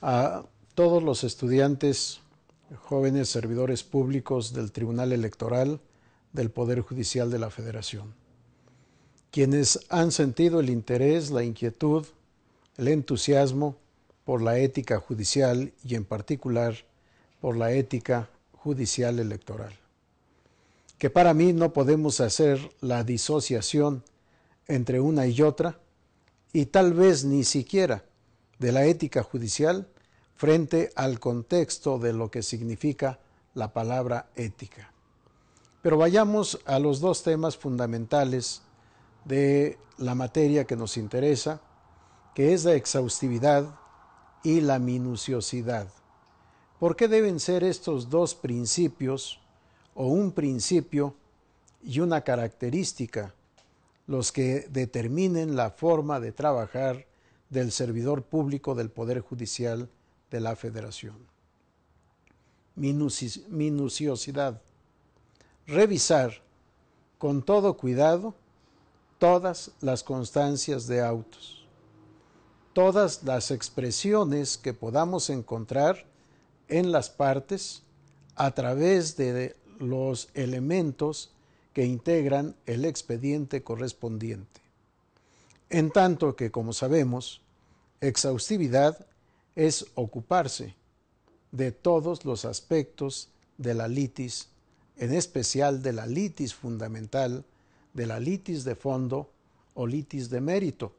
a todos los estudiantes, jóvenes servidores públicos del Tribunal Electoral del Poder Judicial de la Federación, quienes han sentido el interés, la inquietud, el entusiasmo por la ética judicial y en particular por la ética judicial electoral. Que para mí no podemos hacer la disociación entre una y otra y tal vez ni siquiera de la ética judicial frente al contexto de lo que significa la palabra ética. Pero vayamos a los dos temas fundamentales de la materia que nos interesa, que es la exhaustividad y la minuciosidad. ¿Por qué deben ser estos dos principios, o un principio y una característica, los que determinen la forma de trabajar del servidor público del Poder Judicial de la federación. minuciosidad. Revisar con todo cuidado todas las constancias de autos, todas las expresiones que podamos encontrar en las partes a través de los elementos que integran el expediente correspondiente. En tanto que, como sabemos, exhaustividad es ocuparse de todos los aspectos de la litis, en especial de la litis fundamental, de la litis de fondo o litis de mérito,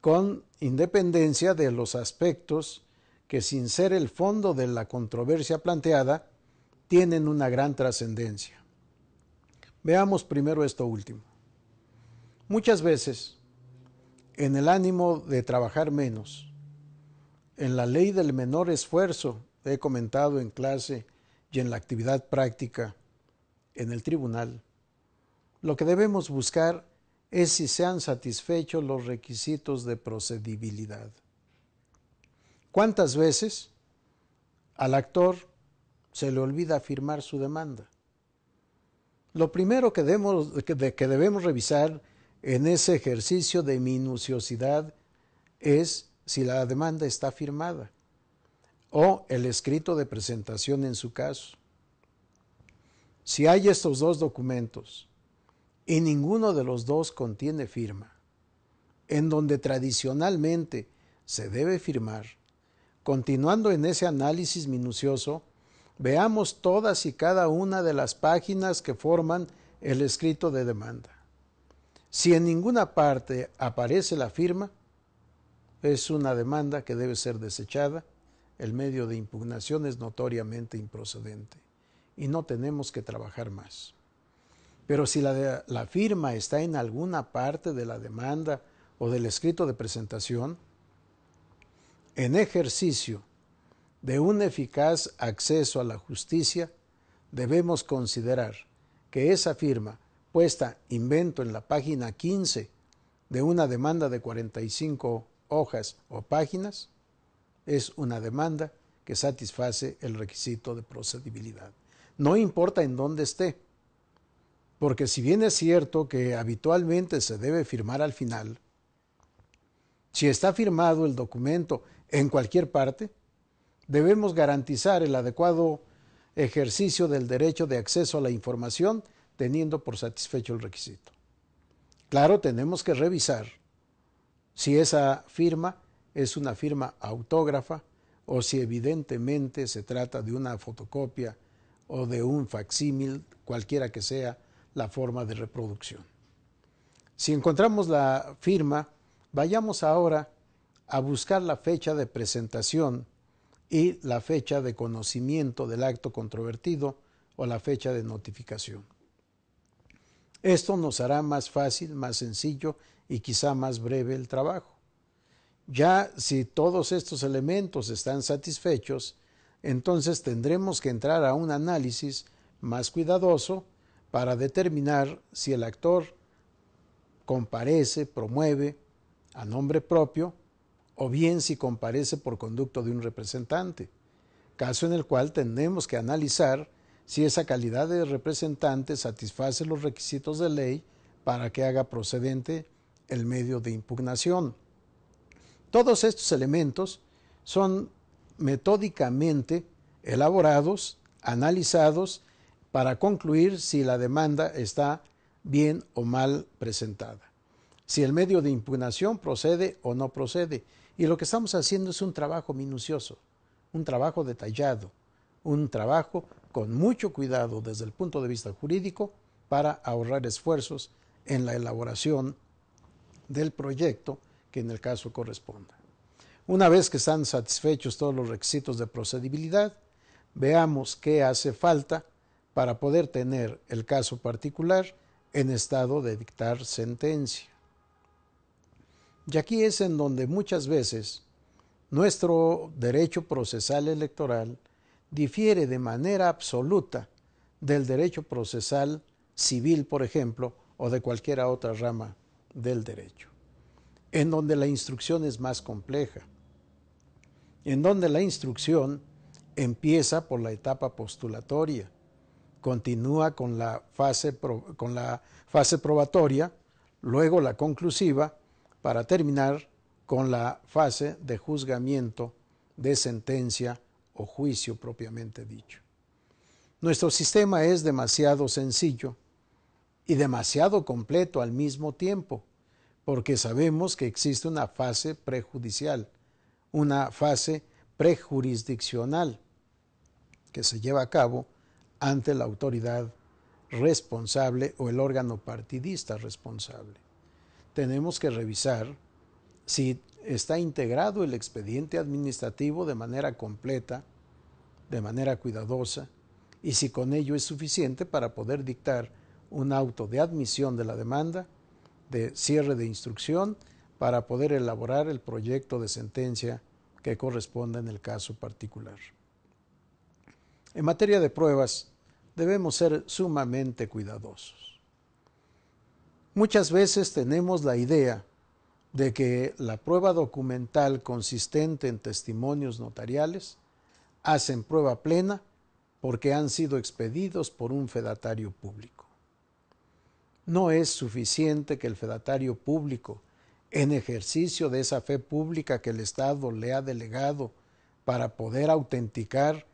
con independencia de los aspectos que sin ser el fondo de la controversia planteada, tienen una gran trascendencia. Veamos primero esto último. Muchas veces, en el ánimo de trabajar menos, en la ley del menor esfuerzo, he comentado en clase y en la actividad práctica en el tribunal, lo que debemos buscar es si se han satisfecho los requisitos de procedibilidad. ¿Cuántas veces al actor se le olvida firmar su demanda? Lo primero que debemos, que debemos revisar en ese ejercicio de minuciosidad es si la demanda está firmada o el escrito de presentación en su caso. Si hay estos dos documentos y ninguno de los dos contiene firma, en donde tradicionalmente se debe firmar, continuando en ese análisis minucioso, veamos todas y cada una de las páginas que forman el escrito de demanda. Si en ninguna parte aparece la firma, es una demanda que debe ser desechada. El medio de impugnación es notoriamente improcedente y no tenemos que trabajar más. Pero si la, firma está en alguna parte de la demanda o del escrito de presentación, en ejercicio de un eficaz acceso a la justicia, debemos considerar que esa firma puesta invento en la página 15 de una demanda de 45 hojas o páginas, es una demanda que satisface el requisito de procedibilidad. No importa en dónde esté, porque si bien es cierto que habitualmente se debe firmar al final, si está firmado el documento en cualquier parte, debemos garantizar el adecuado ejercicio del derecho de acceso a la información teniendo por satisfecho el requisito. Claro, tenemos que revisar si esa firma es una firma autógrafa o si evidentemente se trata de una fotocopia o de un facsímil, cualquiera que sea la forma de reproducción. Si encontramos la firma, vayamos ahora a buscar la fecha de presentación y la fecha de conocimiento del acto controvertido o la fecha de notificación. Esto nos hará más fácil, más sencillo y quizá más breve el trabajo. Ya si todos estos elementos están satisfechos, entonces tendremos que entrar a un análisis más cuidadoso para determinar si el actor comparece, promueve a nombre propio o bien si comparece por conducto de un representante, caso en el cual tenemos que analizar si esa calidad de representante satisface los requisitos de ley para que haga procedente el medio de impugnación. Todos estos elementos son metódicamente elaborados, analizados, para concluir si la demanda está bien o mal presentada, si el medio de impugnación procede o no procede. Y lo que estamos haciendo es un trabajo minucioso, un trabajo detallado, un trabajo con mucho cuidado desde el punto de vista jurídico para ahorrar esfuerzos en la elaboración del proyecto que en el caso corresponda. Una vez que están satisfechos todos los requisitos de procedibilidad, veamos qué hace falta para poder tener el caso particular en estado de dictar sentencia. Y aquí es en donde muchas veces nuestro derecho procesal electoral difiere de manera absoluta del derecho procesal civil, por ejemplo, o de cualquier otra rama del derecho, en donde la instrucción es más compleja, en donde la instrucción empieza por la etapa postulatoria, continúa con la fase, con la fase probatoria, luego la conclusiva, para terminar con la fase de juzgamiento de sentencia o juicio propiamente dicho. Nuestro sistema es demasiado sencillo y demasiado completo al mismo tiempo, porque sabemos que existe una fase prejudicial, una fase prejurisdiccional que se lleva a cabo ante la autoridad responsable o el órgano partidista responsable. Tenemos que revisar si está integrado el expediente administrativo de manera completa, de manera cuidadosa, y si con ello es suficiente para poder dictar un auto de admisión de la demanda, de cierre de instrucción, para poder elaborar el proyecto de sentencia que corresponda en el caso particular. En materia de pruebas, debemos ser sumamente cuidadosos. Muchas veces tenemos la idea de que la prueba documental consistente en testimonios notariales hacen prueba plena porque han sido expedidos por un fedatario público. No es suficiente que el fedatario público, en ejercicio de esa fe pública que el Estado le ha delegado para poder autenticar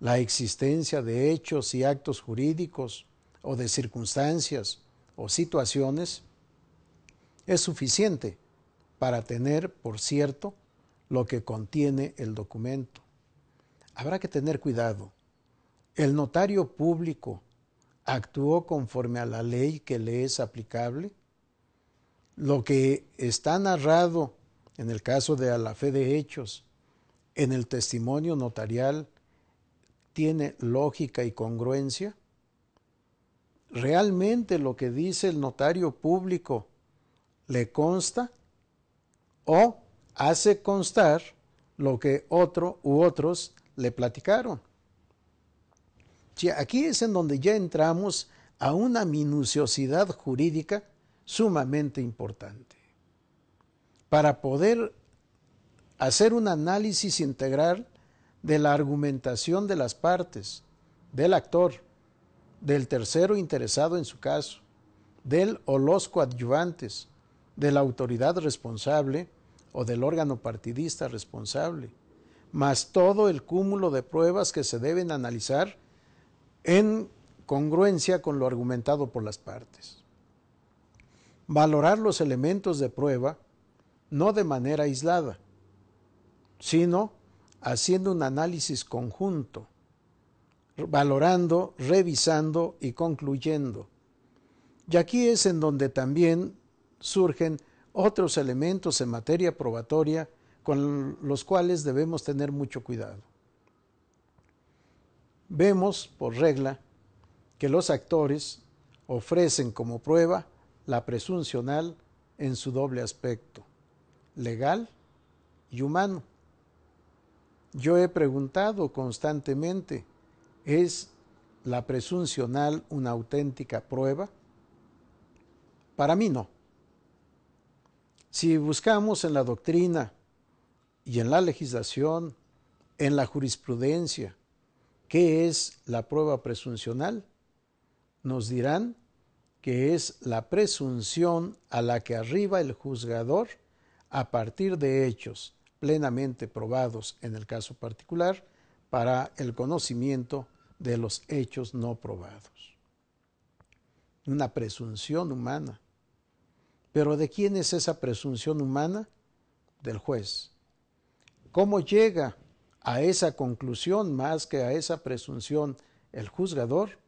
la existencia de hechos y actos jurídicos o de circunstancias o situaciones, es suficiente para tener, por cierto, lo que contiene el documento. Habrá que tener cuidado. El notario público actuó conforme a la ley que le es aplicable. Lo que está narrado en el caso de a la fe de hechos, en el testimonio notarial, tiene lógica y congruencia. ¿Realmente lo que dice el notario público le consta o hace constar lo que otro u otros le platicaron? Aquí es en donde ya entramos a una minuciosidad jurídica sumamente importante. Para poder hacer un análisis integral de la argumentación de las partes, del actor, del tercero interesado en su caso, del o los coadyuvantes, de la autoridad responsable o del órgano partidista responsable, más todo el cúmulo de pruebas que se deben analizar en congruencia con lo argumentado por las partes. Valorar los elementos de prueba no de manera aislada, sino haciendo un análisis conjunto, valorando, revisando y concluyendo. Y aquí es en donde también surgen otros elementos en materia probatoria con los cuales debemos tener mucho cuidado. Vemos, por regla, que los actores ofrecen como prueba la presuncional en su doble aspecto, legal y humano. Yo he preguntado constantemente, ¿es la presuncional una auténtica prueba? Para mí no. Si buscamos en la doctrina y en la legislación, en la jurisprudencia, ¿Qué es la prueba presuncional? Nos dirán que es la presunción a la que arriba el juzgador a partir de hechos plenamente probados en el caso particular para el conocimiento de los hechos no probados. Una presunción humana. Pero ¿de quién es esa presunción humana? Del juez. ¿Cómo llega a esa conclusión más que a esa presunción el juzgador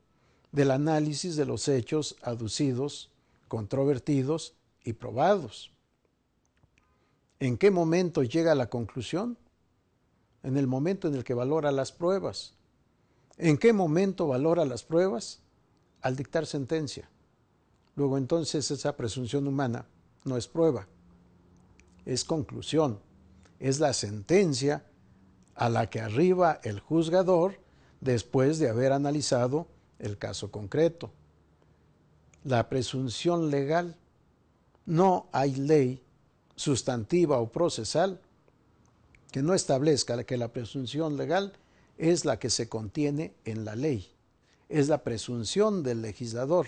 del análisis de los hechos aducidos, controvertidos y probados. ¿En qué momento llega a la conclusión? En el momento en el que valora las pruebas. ¿En qué momento valora las pruebas? Al dictar sentencia. Luego entonces esa presunción humana no es prueba, es conclusión, es la sentencia a la que arriba el juzgador después de haber analizado el caso concreto. La presunción legal. No hay ley sustantiva o procesal que no establezca que la presunción legal es la que se contiene en la ley. Es la presunción del legislador.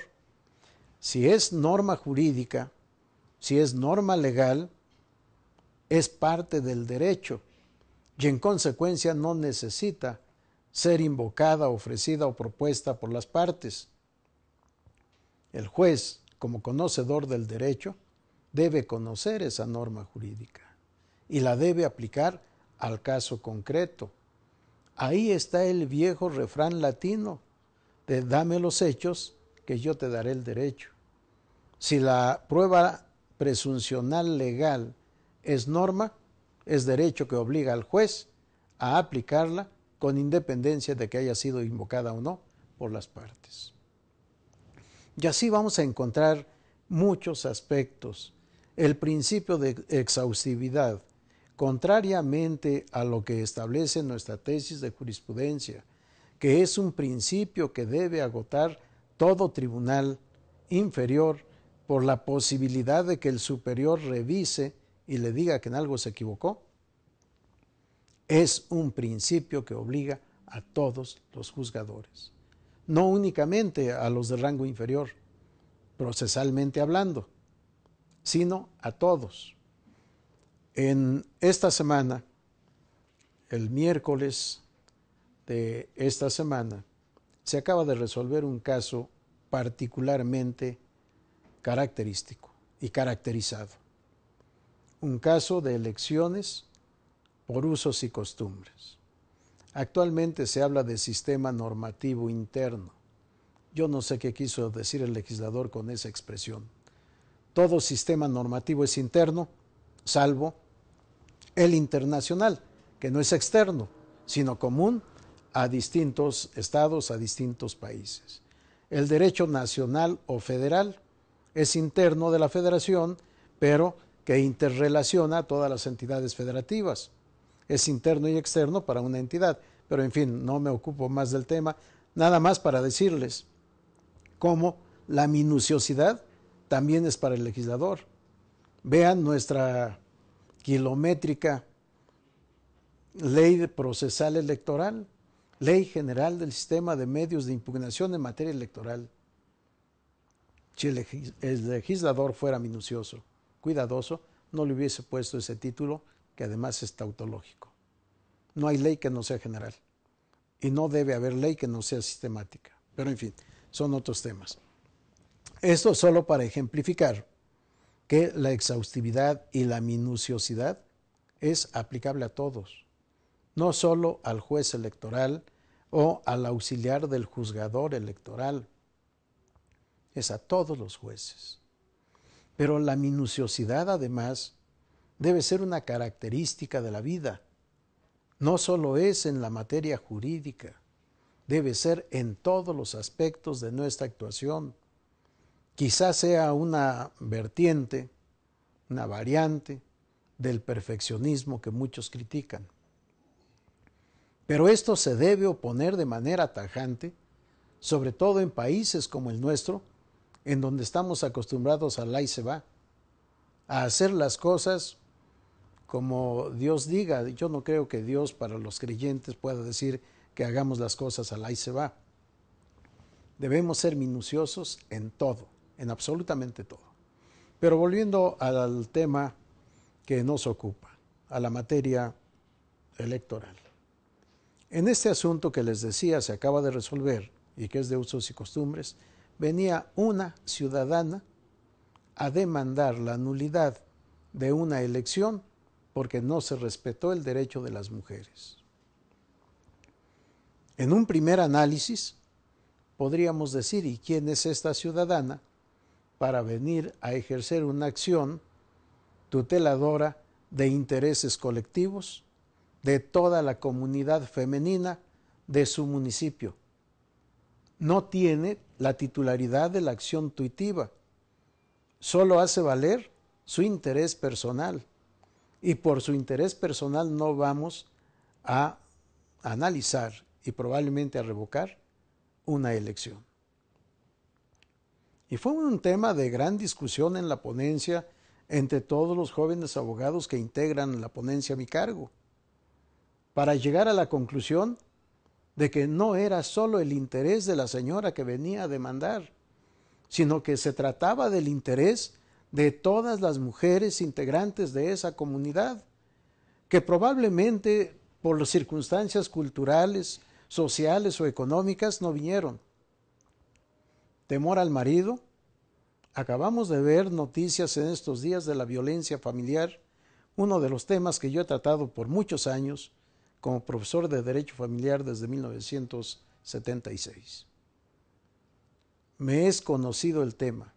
Si es norma jurídica, si es norma legal, es parte del derecho y en consecuencia no necesita ser invocada, ofrecida o propuesta por las partes. El juez, como conocedor del derecho, debe conocer esa norma jurídica y la debe aplicar al caso concreto. Ahí está el viejo refrán latino de dame los hechos que yo te daré el derecho. Si la prueba presuncional legal es norma, es derecho que obliga al juez a aplicarla con independencia de que haya sido invocada o no por las partes. Y así vamos a encontrar muchos aspectos. El principio de exhaustividad, contrariamente a lo que establece nuestra tesis de jurisprudencia, que es un principio que debe agotar todo tribunal inferior por la posibilidad de que el superior revise y le diga que en algo se equivocó, es un principio que obliga a todos los juzgadores, no únicamente a los de rango inferior, procesalmente hablando, sino a todos. En esta semana, el miércoles de esta semana, se acaba de resolver un caso particularmente característico y caracterizado un caso de elecciones por usos y costumbres. Actualmente se habla de sistema normativo interno. Yo no sé qué quiso decir el legislador con esa expresión. Todo sistema normativo es interno, salvo el internacional, que no es externo, sino común a distintos estados, a distintos países. El derecho nacional o federal es interno de la federación, pero que interrelaciona a todas las entidades federativas. Es interno y externo para una entidad, pero en fin, no me ocupo más del tema, nada más para decirles cómo la minuciosidad también es para el legislador. Vean nuestra kilométrica ley procesal electoral, ley general del sistema de medios de impugnación en materia electoral. Si el legislador fuera minucioso cuidadoso, no le hubiese puesto ese título que además es tautológico. No hay ley que no sea general y no debe haber ley que no sea sistemática. Pero en fin, son otros temas. Esto solo para ejemplificar que la exhaustividad y la minuciosidad es aplicable a todos, no solo al juez electoral o al auxiliar del juzgador electoral, es a todos los jueces. Pero la minuciosidad además debe ser una característica de la vida. No solo es en la materia jurídica, debe ser en todos los aspectos de nuestra actuación. Quizás sea una vertiente, una variante del perfeccionismo que muchos critican. Pero esto se debe oponer de manera tajante, sobre todo en países como el nuestro, en donde estamos acostumbrados al ahí se va, a hacer las cosas como Dios diga. Yo no creo que Dios para los creyentes pueda decir que hagamos las cosas al ahí se va. Debemos ser minuciosos en todo, en absolutamente todo. Pero volviendo al tema que nos ocupa, a la materia electoral. En este asunto que les decía se acaba de resolver y que es de usos y costumbres, venía una ciudadana a demandar la nulidad de una elección porque no se respetó el derecho de las mujeres. En un primer análisis, podríamos decir, ¿y quién es esta ciudadana para venir a ejercer una acción tuteladora de intereses colectivos de toda la comunidad femenina de su municipio? no tiene la titularidad de la acción tuitiva, solo hace valer su interés personal y por su interés personal no vamos a analizar y probablemente a revocar una elección. Y fue un tema de gran discusión en la ponencia entre todos los jóvenes abogados que integran la ponencia a mi cargo, para llegar a la conclusión de que no era solo el interés de la señora que venía a demandar, sino que se trataba del interés de todas las mujeres integrantes de esa comunidad, que probablemente por las circunstancias culturales, sociales o económicas no vinieron. Temor al marido. Acabamos de ver noticias en estos días de la violencia familiar, uno de los temas que yo he tratado por muchos años, como profesor de Derecho Familiar desde 1976. Me es conocido el tema.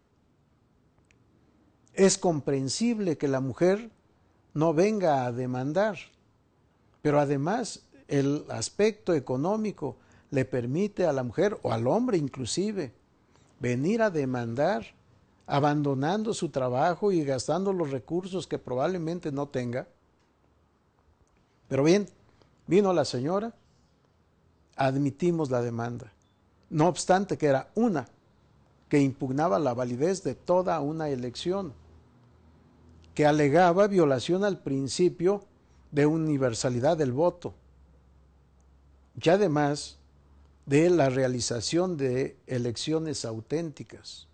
Es comprensible que la mujer no venga a demandar, pero además el aspecto económico le permite a la mujer o al hombre inclusive venir a demandar abandonando su trabajo y gastando los recursos que probablemente no tenga. Pero bien, Vino la señora, admitimos la demanda, no obstante que era una que impugnaba la validez de toda una elección, que alegaba violación al principio de universalidad del voto y además de la realización de elecciones auténticas.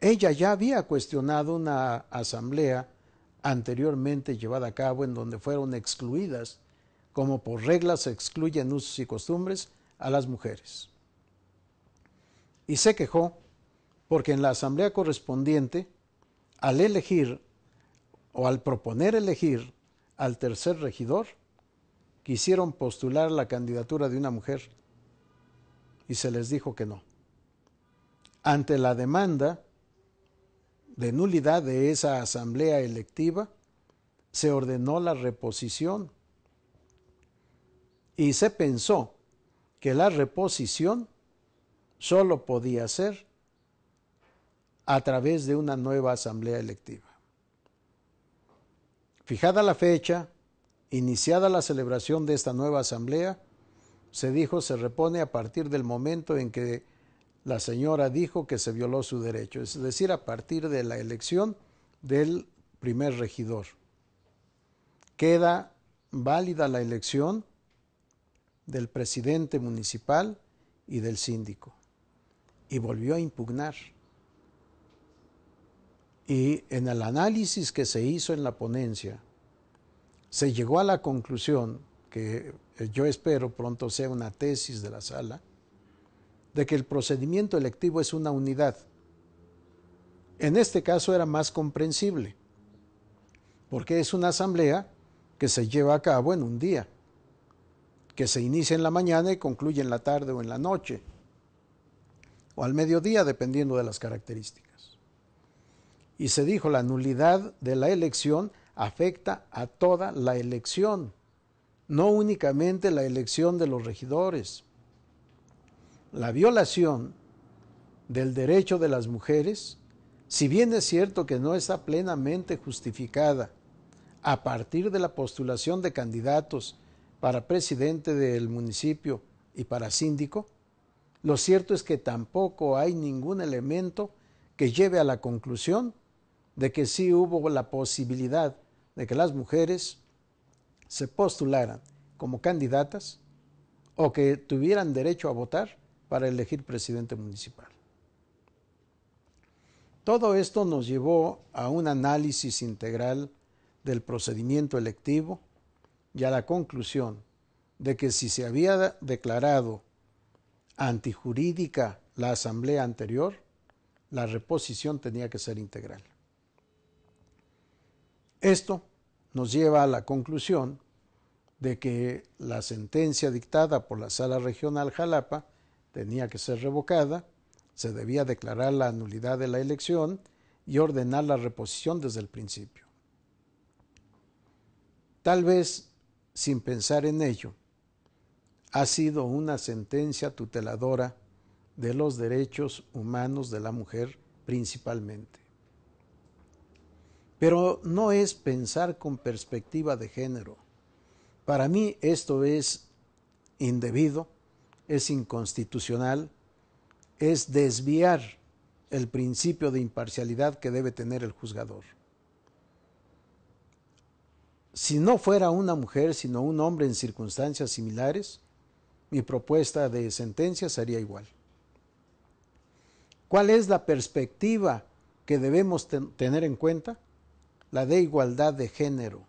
Ella ya había cuestionado una asamblea anteriormente llevada a cabo en donde fueron excluidas como por reglas se excluyen usos y costumbres a las mujeres. Y se quejó porque en la asamblea correspondiente, al elegir o al proponer elegir al tercer regidor, quisieron postular la candidatura de una mujer y se les dijo que no. Ante la demanda de nulidad de esa asamblea electiva, se ordenó la reposición y se pensó que la reposición solo podía ser a través de una nueva asamblea electiva. Fijada la fecha, iniciada la celebración de esta nueva asamblea, se dijo se repone a partir del momento en que la señora dijo que se violó su derecho, es decir, a partir de la elección del primer regidor. Queda válida la elección del presidente municipal y del síndico. Y volvió a impugnar. Y en el análisis que se hizo en la ponencia, se llegó a la conclusión, que eh, yo espero pronto sea una tesis de la sala, de que el procedimiento electivo es una unidad. En este caso era más comprensible, porque es una asamblea que se lleva a cabo en un día que se inicia en la mañana y concluye en la tarde o en la noche, o al mediodía, dependiendo de las características. Y se dijo, la nulidad de la elección afecta a toda la elección, no únicamente la elección de los regidores. La violación del derecho de las mujeres, si bien es cierto que no está plenamente justificada a partir de la postulación de candidatos para presidente del municipio y para síndico, lo cierto es que tampoco hay ningún elemento que lleve a la conclusión de que sí hubo la posibilidad de que las mujeres se postularan como candidatas o que tuvieran derecho a votar para elegir presidente municipal. Todo esto nos llevó a un análisis integral del procedimiento electivo, y a la conclusión de que si se había declarado antijurídica la asamblea anterior, la reposición tenía que ser integral. Esto nos lleva a la conclusión de que la sentencia dictada por la Sala Regional Jalapa tenía que ser revocada, se debía declarar la nulidad de la elección y ordenar la reposición desde el principio. Tal vez sin pensar en ello, ha sido una sentencia tuteladora de los derechos humanos de la mujer principalmente. Pero no es pensar con perspectiva de género. Para mí esto es indebido, es inconstitucional, es desviar el principio de imparcialidad que debe tener el juzgador si no fuera una mujer, sino un hombre en circunstancias similares, mi propuesta de sentencia sería igual. ¿Cuál es la perspectiva que debemos tener en cuenta? La de igualdad de género,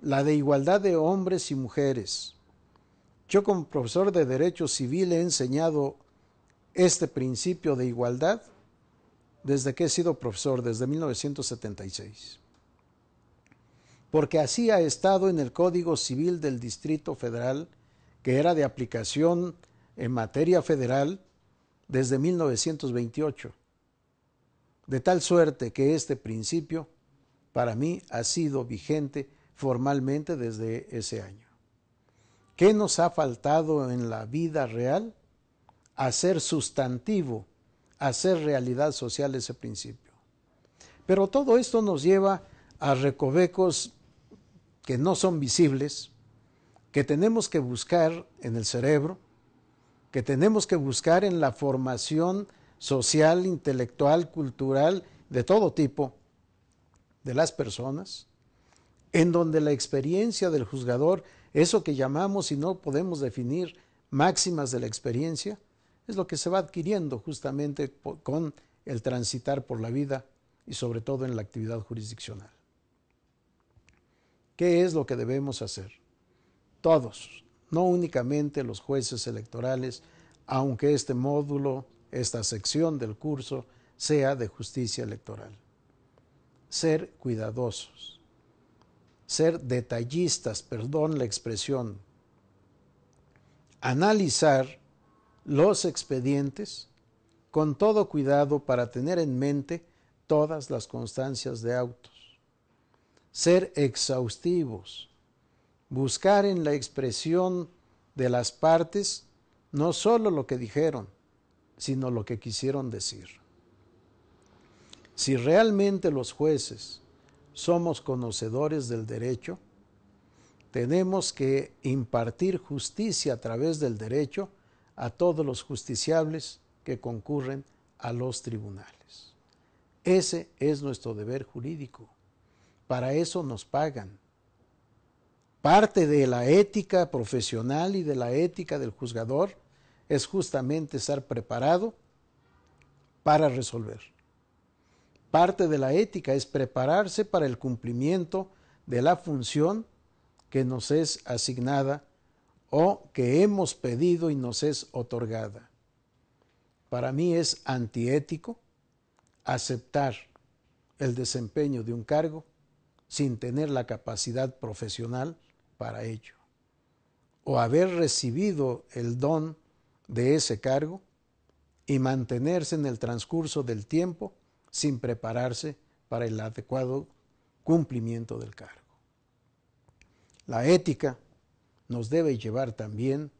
la de igualdad de hombres y mujeres. Yo como profesor de Derecho Civil he enseñado este principio de igualdad desde que he sido profesor, desde 1976 porque así ha estado en el Código Civil del Distrito Federal, que era de aplicación en materia federal desde 1928. De tal suerte que este principio, para mí, ha sido vigente formalmente desde ese año. ¿Qué nos ha faltado en la vida real? Hacer sustantivo, hacer realidad social ese principio. Pero todo esto nos lleva a recovecos que no son visibles, que tenemos que buscar en el cerebro, que tenemos que buscar en la formación social, intelectual, cultural, de todo tipo, de las personas, en donde la experiencia del juzgador, eso que llamamos y no podemos definir máximas de la experiencia, es lo que se va adquiriendo justamente con el transitar por la vida y sobre todo en la actividad jurisdiccional. ¿Qué es lo que debemos hacer? Todos, no únicamente los jueces electorales, aunque este módulo, esta sección del curso, sea de justicia electoral. Ser cuidadosos, ser detallistas, perdón la expresión, analizar los expedientes con todo cuidado para tener en mente todas las constancias de autos ser exhaustivos, buscar en la expresión de las partes no sólo lo que dijeron, sino lo que quisieron decir. Si realmente los jueces somos conocedores del derecho, tenemos que impartir justicia a través del derecho a todos los justiciables que concurren a los tribunales. Ese es nuestro deber jurídico. Para eso nos pagan. Parte de la ética profesional y de la ética del juzgador es justamente estar preparado para resolver. Parte de la ética es prepararse para el cumplimiento de la función que nos es asignada o que hemos pedido y nos es otorgada. Para mí es antiético aceptar el desempeño de un cargo sin tener la capacidad profesional para ello, o haber recibido el don de ese cargo y mantenerse en el transcurso del tiempo sin prepararse para el adecuado cumplimiento del cargo. La ética nos debe llevar también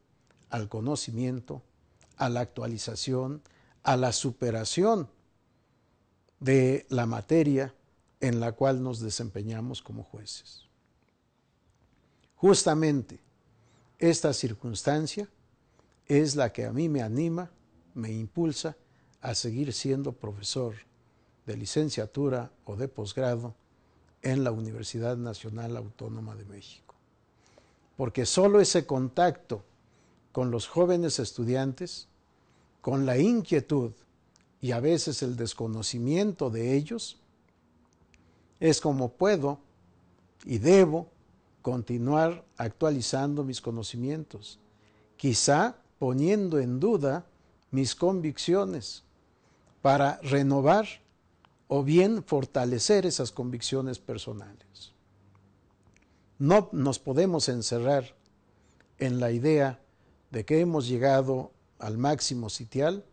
al conocimiento, a la actualización, a la superación de la materia en la cual nos desempeñamos como jueces. Justamente esta circunstancia es la que a mí me anima, me impulsa a seguir siendo profesor de licenciatura o de posgrado en la Universidad Nacional Autónoma de México. Porque solo ese contacto con los jóvenes estudiantes, con la inquietud y a veces el desconocimiento de ellos, es como puedo y debo continuar actualizando mis conocimientos, quizá poniendo en duda mis convicciones para renovar o bien fortalecer esas convicciones personales. No nos podemos encerrar en la idea de que hemos llegado al máximo sitial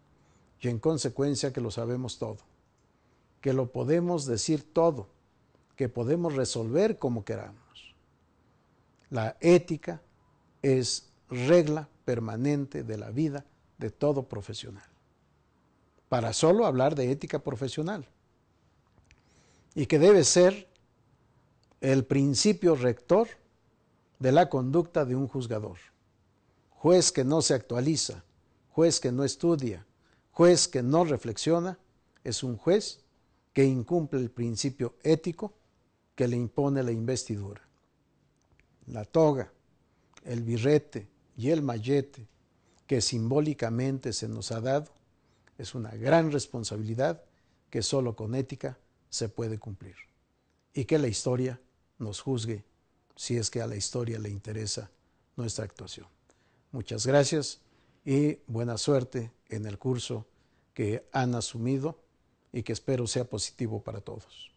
y en consecuencia que lo sabemos todo, que lo podemos decir todo, que podemos resolver como queramos. La ética es regla permanente de la vida de todo profesional. Para solo hablar de ética profesional. Y que debe ser el principio rector de la conducta de un juzgador. Juez que no se actualiza, juez que no estudia, juez que no reflexiona, es un juez que incumple el principio ético que le impone la investidura. La toga, el birrete y el mallete que simbólicamente se nos ha dado es una gran responsabilidad que solo con ética se puede cumplir. Y que la historia nos juzgue si es que a la historia le interesa nuestra actuación. Muchas gracias y buena suerte en el curso que han asumido y que espero sea positivo para todos.